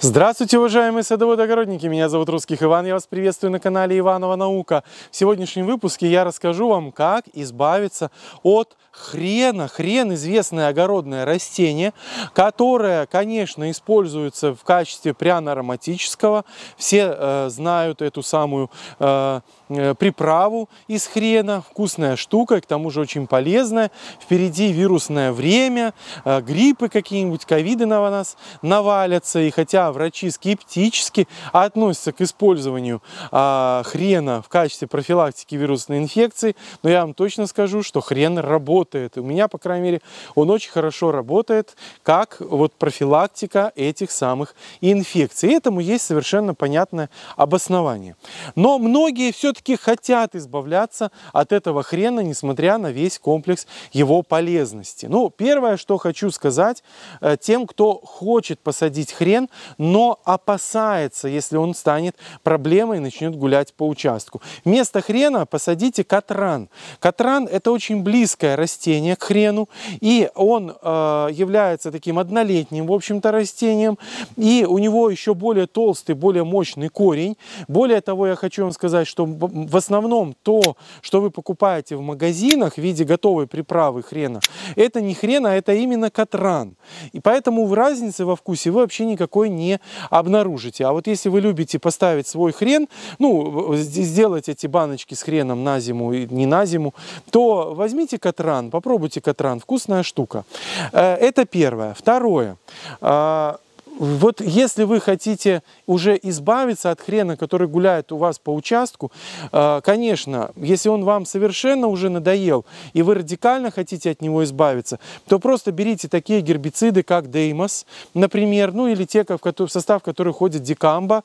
Здравствуйте, уважаемые садоводы-огородники! Меня зовут Русских Иван, я вас приветствую на канале Иванова Наука. В сегодняшнем выпуске я расскажу вам, как избавиться от хрена. Хрен – известное огородное растение, которое, конечно, используется в качестве пряно-ароматического. Все э, знают эту самую э, э, приправу из хрена. Вкусная штука, к тому же очень полезная. Впереди вирусное время, э, гриппы какие-нибудь, ковиды на нас навалятся. И хотя врачи скептически относятся к использованию э, хрена в качестве профилактики вирусной инфекции, но я вам точно скажу, что хрен работает работает. У меня, по крайней мере, он очень хорошо работает как вот профилактика этих самых инфекций. И этому есть совершенно понятное обоснование. Но многие все-таки хотят избавляться от этого хрена, несмотря на весь комплекс его полезности. Ну, первое, что хочу сказать э, тем, кто хочет посадить хрен, но опасается, если он станет проблемой и начнет гулять по участку. Вместо хрена посадите катран. Катран – это очень близкое растение растение к хрену. И он э, является таким однолетним, в общем-то, растением. И у него еще более толстый, более мощный корень. Более того, я хочу вам сказать, что в основном то, что вы покупаете в магазинах в виде готовой приправы хрена, это не хрен, а это именно катран. И поэтому в разнице во вкусе вы вообще никакой не обнаружите. А вот если вы любите поставить свой хрен, ну, сделать эти баночки с хреном на зиму и не на зиму, то возьмите катран, Попробуйте катран, вкусная штука. Э, это первое. Второе. А, вот если вы хотите уже избавиться от хрена, который гуляет у вас по участку, э, конечно, если он вам совершенно уже надоел, и вы радикально хотите от него избавиться, то просто берите такие гербициды, как Деймос, например, ну или те, в состав которых ходит дикамба,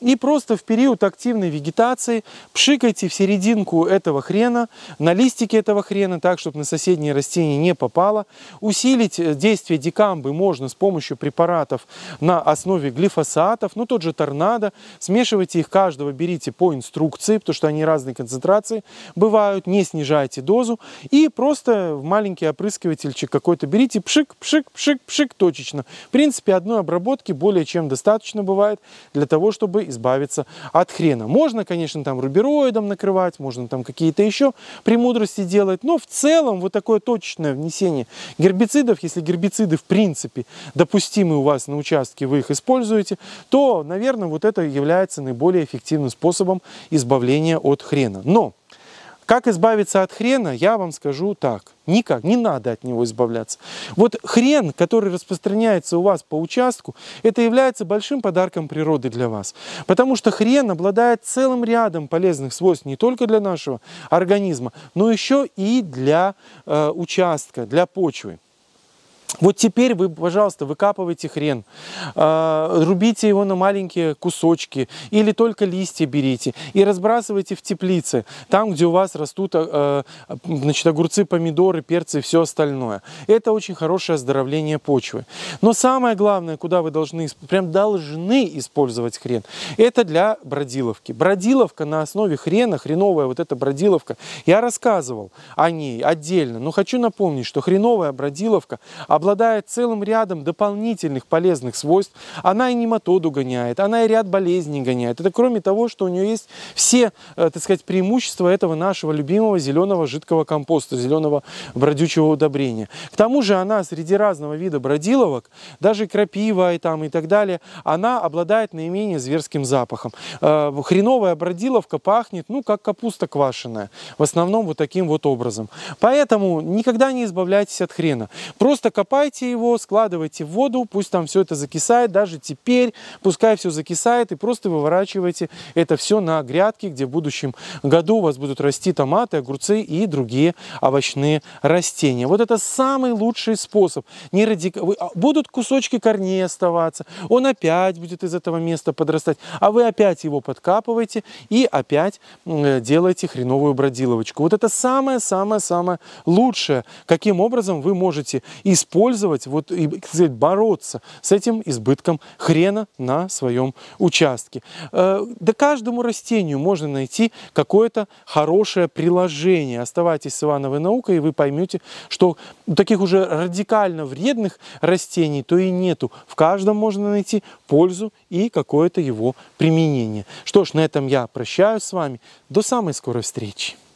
и просто в период активной вегетации пшикайте в серединку этого хрена, на листики этого хрена, так, чтобы на соседние растения не попало. Усилить э, действие декамбы можно с помощью препаратов на основе глифосатов, ну тот же торнадо. Смешивайте их каждого, берите по инструкции, потому что они разной концентрации бывают, не снижайте дозу. И просто в маленький опрыскивательчик какой-то берите, пшик, пшик, пшик, пшик, точечно. В принципе, одной обработки более чем достаточно бывает для того, чтобы избавиться от хрена. Можно, конечно, там рубероидом накрывать, можно там какие-то еще премудрости делать, но в целом вот такое точечное внесение гербицидов, если гербициды в принципе допустимы у вас на участке, вы их используете, то, наверное, вот это является наиболее эффективным способом избавления от хрена. Но как избавиться от хрена, я вам скажу так. Никак, не надо от него избавляться. Вот хрен, который распространяется у вас по участку, это является большим подарком природы для вас. Потому что хрен обладает целым рядом полезных свойств не только для нашего организма, но еще и для э, участка, для почвы. Вот теперь вы, пожалуйста, выкапывайте хрен, а, рубите его на маленькие кусочки или только листья берите и разбрасывайте в теплице, там, где у вас растут а, а, значит, огурцы, помидоры, перцы и все остальное. Это очень хорошее оздоровление почвы. Но самое главное, куда вы должны, прям должны использовать хрен, это для бродиловки. Бродиловка на основе хрена, хреновая вот эта бродиловка, я рассказывал о ней отдельно, но хочу напомнить, что хреновая бродиловка – обладает целым рядом дополнительных полезных свойств. Она и нематоду гоняет, она и ряд болезней гоняет. Это кроме того, что у нее есть все, э, так сказать, преимущества этого нашего любимого зеленого жидкого компоста, зеленого бродючего удобрения. К тому же она среди разного вида бродиловок, даже крапива и там и так далее, она обладает наименее зверским запахом. Э, хреновая бродиловка пахнет, ну, как капуста квашеная. В основном вот таким вот образом. Поэтому никогда не избавляйтесь от хрена. Просто капуста копайте его, складывайте в воду, пусть там все это закисает, даже теперь, пускай все закисает, и просто выворачивайте это все на грядки, где в будущем году у вас будут расти томаты, огурцы и другие овощные растения. Вот это самый лучший способ. Не радик... А, будут кусочки корней оставаться, он опять будет из этого места подрастать, а вы опять его подкапываете и опять э, делаете хреновую бродиловочку. Вот это самое-самое-самое лучшее, каким образом вы можете использовать использовать вот, и сказать, бороться с этим избытком хрена на своем участке. Э, да каждому растению можно найти какое-то хорошее приложение. Оставайтесь с Ивановой наукой, и вы поймете, что таких уже радикально вредных растений то и нету. В каждом можно найти пользу и какое-то его применение. Что ж, на этом я прощаюсь с вами. До самой скорой встречи!